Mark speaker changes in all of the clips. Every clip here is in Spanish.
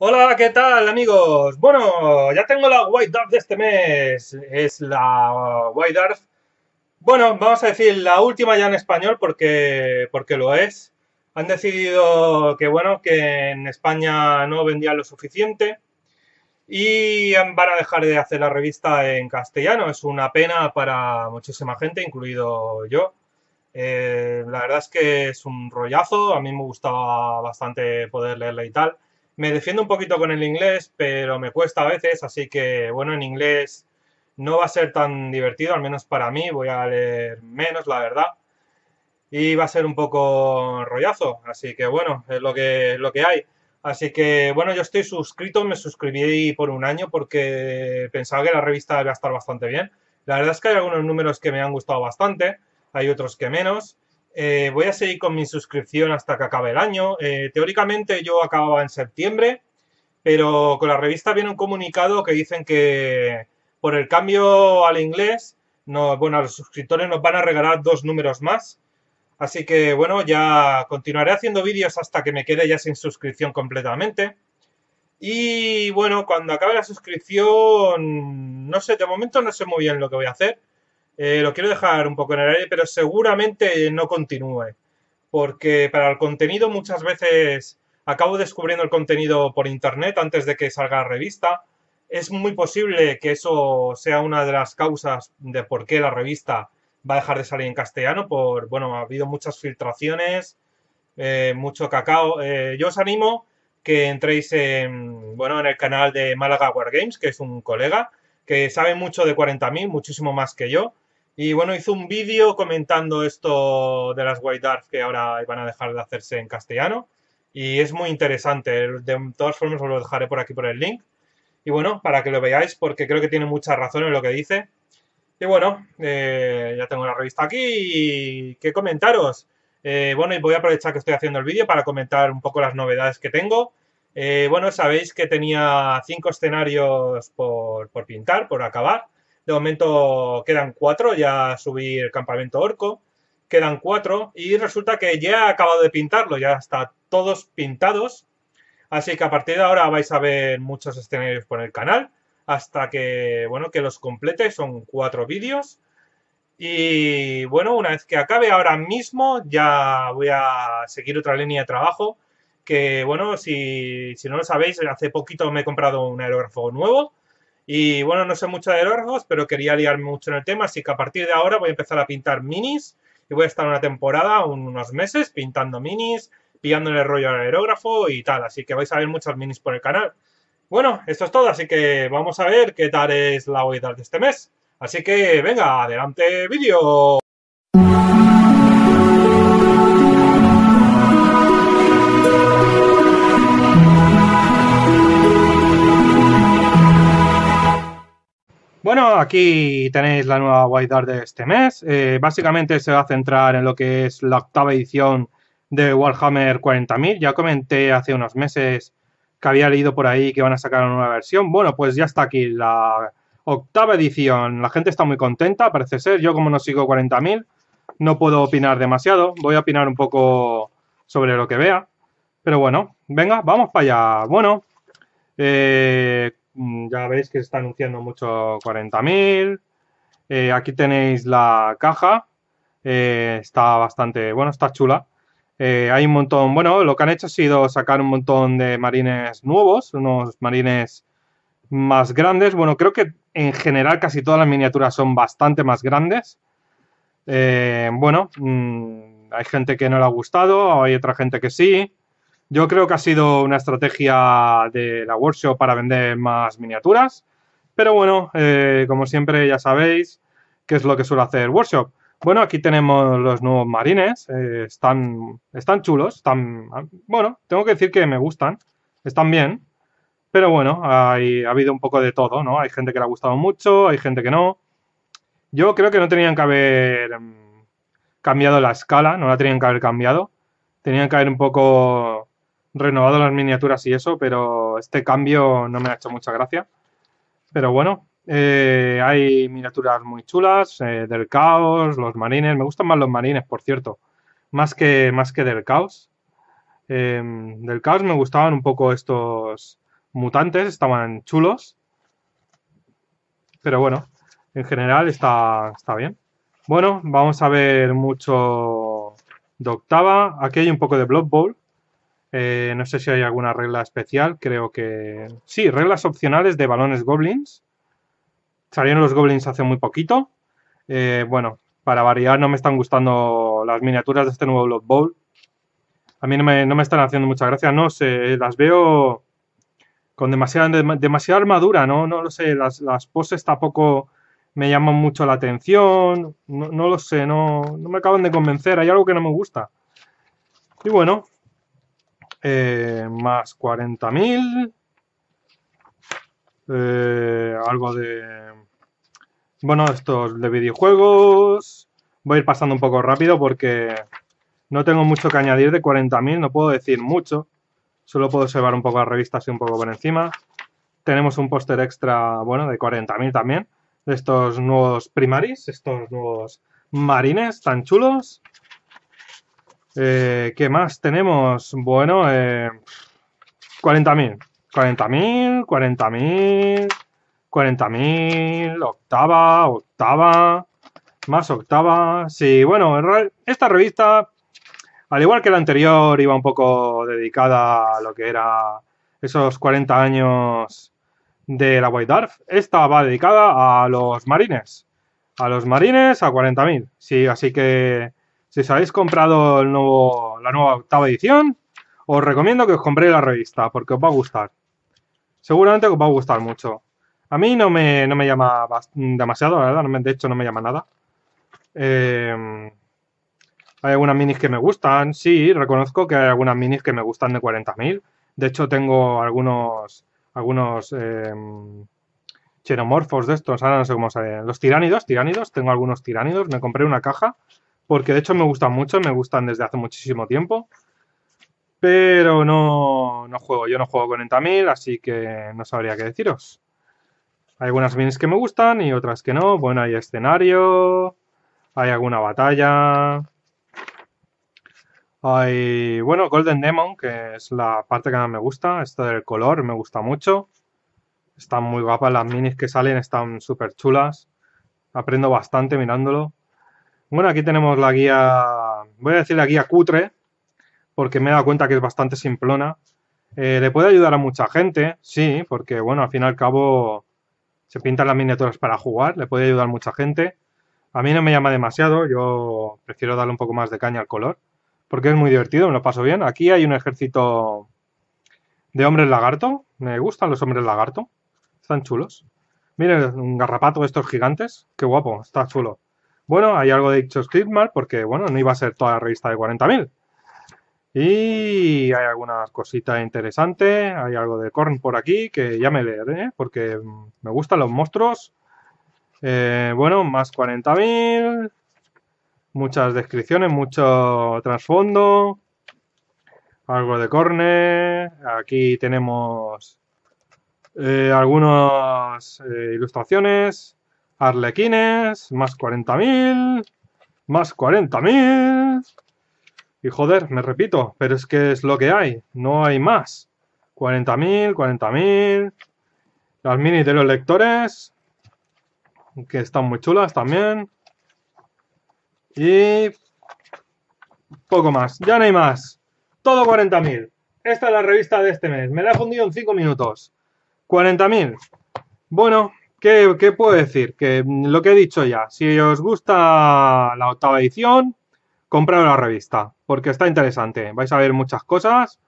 Speaker 1: Hola, ¿qué tal amigos? Bueno, ya tengo la White Dwarf de este mes. Es la White Dwarf. Bueno, vamos a decir la última ya en español porque, porque lo es. Han decidido que bueno, que en España no vendía lo suficiente y van a dejar de hacer la revista en castellano. Es una pena para muchísima gente, incluido yo. Eh, la verdad es que es un rollazo, a mí me gustaba bastante poder leerla y tal me defiendo un poquito con el inglés, pero me cuesta a veces, así que bueno, en inglés no va a ser tan divertido, al menos para mí, voy a leer menos, la verdad. Y va a ser un poco rollazo, así que bueno, es lo que, lo que hay. Así que bueno, yo estoy suscrito, me suscribí por un año porque pensaba que la revista iba a estar bastante bien. La verdad es que hay algunos números que me han gustado bastante, hay otros que menos. Eh, voy a seguir con mi suscripción hasta que acabe el año. Eh, teóricamente yo acababa en septiembre, pero con la revista viene un comunicado que dicen que por el cambio al inglés, bueno, a los suscriptores nos van a regalar dos números más. Así que bueno, ya continuaré haciendo vídeos hasta que me quede ya sin suscripción completamente. Y bueno, cuando acabe la suscripción, no sé, de momento no sé muy bien lo que voy a hacer. Eh, lo quiero dejar un poco en el aire, pero seguramente no continúe. Porque para el contenido muchas veces acabo descubriendo el contenido por internet antes de que salga la revista. Es muy posible que eso sea una de las causas de por qué la revista va a dejar de salir en castellano. Por, bueno, ha habido muchas filtraciones, eh, mucho cacao. Eh, yo os animo que entréis en, bueno, en el canal de Málaga Wargames, que es un colega que sabe mucho de 40.000, muchísimo más que yo y bueno, hizo un vídeo comentando esto de las White Darts que ahora van a dejar de hacerse en castellano. Y es muy interesante. De todas formas, os lo dejaré por aquí por el link. Y bueno, para que lo veáis, porque creo que tiene mucha razón en lo que dice. Y bueno, eh, ya tengo la revista aquí y qué comentaros. Eh, bueno, y voy a aprovechar que estoy haciendo el vídeo para comentar un poco las novedades que tengo. Eh, bueno, sabéis que tenía cinco escenarios por, por pintar, por acabar. De momento quedan cuatro, ya subí el campamento orco, quedan cuatro y resulta que ya he acabado de pintarlo, ya está todos pintados. Así que a partir de ahora vais a ver muchos escenarios por el canal hasta que, bueno, que los complete, son cuatro vídeos. Y bueno, una vez que acabe ahora mismo ya voy a seguir otra línea de trabajo que, bueno, si, si no lo sabéis, hace poquito me he comprado un aerógrafo nuevo y bueno, no sé mucho de aerógrafos, pero quería liarme mucho en el tema, así que a partir de ahora voy a empezar a pintar minis y voy a estar una temporada, unos meses, pintando minis, pillándole el rollo al aerógrafo y tal, así que vais a ver muchos minis por el canal. Bueno, esto es todo, así que vamos a ver qué tal es la oída de este mes. Así que venga, adelante vídeo. Bueno, aquí tenéis la nueva White de este mes. Eh, básicamente se va a centrar en lo que es la octava edición de Warhammer 40.000. Ya comenté hace unos meses que había leído por ahí que van a sacar una nueva versión. Bueno, pues ya está aquí la octava edición. La gente está muy contenta, parece ser. Yo como no sigo 40.000, no puedo opinar demasiado. Voy a opinar un poco sobre lo que vea. Pero bueno, venga, vamos para allá. Bueno, eh, Mm, ya veis que se está anunciando mucho 40.000. Eh, aquí tenéis la caja. Eh, está bastante, bueno, está chula. Eh, hay un montón, bueno, lo que han hecho ha sido sacar un montón de marines nuevos, unos marines más grandes. Bueno, creo que en general casi todas las miniaturas son bastante más grandes. bueno, mm, hay gente que no le ha gustado, hay otra gente que sí. Yo creo que ha sido una estrategia de la workshop para vender más miniaturas. Pero bueno, eh, como siempre ya sabéis qué es lo que suele hacer Workshop. Bueno, aquí tenemos los nuevos marines. Eh, están, están chulos. Están, bueno, tengo que decir que me gustan. Están bien. Pero bueno, ha habido un poco de todo, ¿no? Hay gente que le ha gustado mucho, hay gente que no. Yo creo que no tenían que haber mm, cambiado la escala, no la tenían que haber cambiado. Tenían que haber un poco renovado las miniaturas y eso, pero este cambio no me ha hecho mucha gracia. Pero bueno, eh, hay miniaturas muy chulas, eh, del caos, los marines. Me gustan más los marines, por cierto, más que, más que del caos. Eh, del caos me gustaban un poco estos mutantes, estaban chulos. Pero bueno, en general está, está bien. Bueno, vamos a ver mucho de octava. Aquí hay un poco de Blood Bowl eh, no sé si hay alguna regla especial, creo que... Sí, reglas opcionales de balones goblins. Salieron los goblins hace muy poquito. Eh, bueno, para variar no me están gustando las miniaturas de este nuevo Blood Bowl. A mí no me, están haciendo mucha gracia, no sé, las veo con demasiada, demasiada armadura, ¿no? No lo sé, las, las poses tampoco me llaman mucho la atención, no, lo sé, no, no, me acaban de convencer, hay algo que no me gusta. Y bueno, eh, más 40.000, eh, algo de, bueno, estos de videojuegos, voy a ir pasando un poco rápido porque no tengo mucho que añadir de 40.000, no puedo decir mucho, solo puedo observar un poco las revistas y un poco por encima. Tenemos un póster extra, bueno, de 40.000 también, de estos nuevos primaris, estos nuevos marines tan chulos. Eh, ¿Qué más tenemos? Bueno, 40.000. 40.000, 40.000, 40.000, octava, octava, más octava. Sí, bueno, esta revista, al igual que la anterior, iba un poco dedicada a lo que era esos 40 años de la White Dwarf. Esta va dedicada a los marines. A los marines a 40.000. Sí, así que si os habéis comprado el nuevo, la nueva octava edición, os recomiendo que os compréis la revista, porque os va a gustar. Seguramente os va a gustar mucho. A mí no me, llama demasiado, la verdad, de hecho no me llama nada. Em, hay algunas minis que me gustan, sí, reconozco que hay algunas minis que me gustan de 40.000. De hecho, tengo algunos algunos em, xenomorfos de estos, ahora no sé cómo llaman, Los tiránidos, tiránidos, tengo algunos tiránidos. Me compré una caja porque de hecho me gustan mucho, me gustan desde hace muchísimo tiempo, pero no, no juego, yo no juego con Entamil, así que no sabría qué deciros. Hay algunas minis que me gustan y otras que no. Bueno, hay escenario, hay alguna batalla, hay, bueno, Golden Demon, que es la parte que más me gusta. Esto del color me gusta mucho. Están muy guapas las minis que salen, están súper chulas. Aprendo bastante mirándolo. Bueno, aquí tenemos la guía, voy a decir la guía cutre, porque me he dado cuenta que es bastante simplona. Eh, le puede ayudar a mucha gente, sí, porque bueno, al fin y al cabo se pintan las miniaturas para jugar, le puede ayudar a mucha gente. A mí no me llama demasiado, yo prefiero darle un poco más de caña al color, porque es muy divertido, me lo paso bien. Aquí hay un ejército de hombres lagarto, me gustan los hombres lagarto, están chulos. Miren, un garrapato de estos gigantes, qué guapo, está chulo. Bueno, hay algo de dicho Stigmar, porque, bueno, no iba a ser toda la revista de 40.000. Y hay algunas cositas interesantes, hay algo de Korn por aquí que ya me leeré, porque mm, me gustan los monstruos. Eh, bueno, más 40.000, muchas descripciones, mucho trasfondo, algo de Corne. Aquí tenemos eh, algunas eh, ilustraciones. Arlequines, más 40.000, más 40.000. Y joder, me repito, pero es que es lo que hay, no hay más. 40.000, 40.000. Las minis de los lectores, que están muy chulas también. Y poco más, ya no hay más. Todo 40.000. Esta es la revista de este mes. Me la he fundido en 5 minutos. 40.000. Bueno, ¿Qué, puedo decir? Que mm, lo que he dicho ya, si os gusta la octava edición, comprad la revista, porque está interesante. Vais a ver muchas cosas,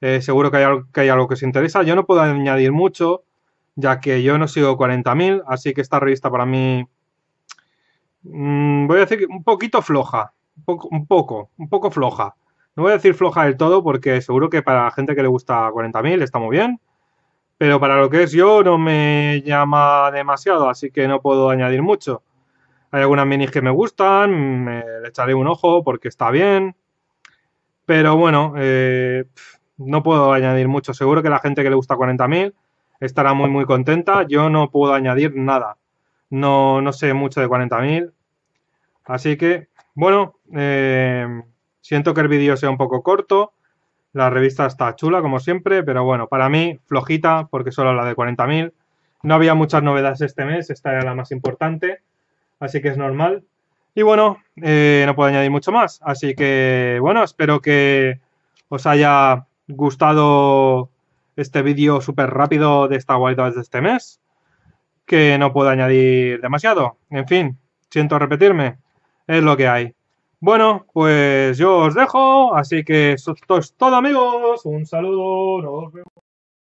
Speaker 1: eh, seguro que hay, algo, que os interesa. Yo no puedo añadir mucho, ya que yo no sigo 40.000, así que esta revista para mí, mm, voy a decir un poquito floja, un poco, un poco, un poco floja. No voy a decir floja del todo, porque seguro que para la gente que le gusta 40.000 está muy bien pero para lo que es yo no me llama demasiado, así que no puedo añadir mucho. Hay algunas minis que me gustan, me le echaré un ojo porque está bien, pero bueno, eh, no puedo añadir mucho. Seguro que la gente que le gusta 40.000 estará muy muy contenta, yo no puedo añadir nada. No, no sé mucho de 40.000. Así que, bueno, eh, siento que el vídeo sea un poco corto la revista está chula, como siempre, pero bueno, para mí, flojita, porque solo la de 40.000. No había muchas novedades este mes, esta era la más importante, así que es normal. Y bueno, eh, no puedo añadir mucho más, así que bueno, espero que os haya gustado este vídeo súper rápido de esta vuelta de este mes, que no puedo añadir demasiado. En fin, siento repetirme, es lo que hay. Bueno, pues yo os dejo, así que esto es todo amigos, un saludo, nos vemos.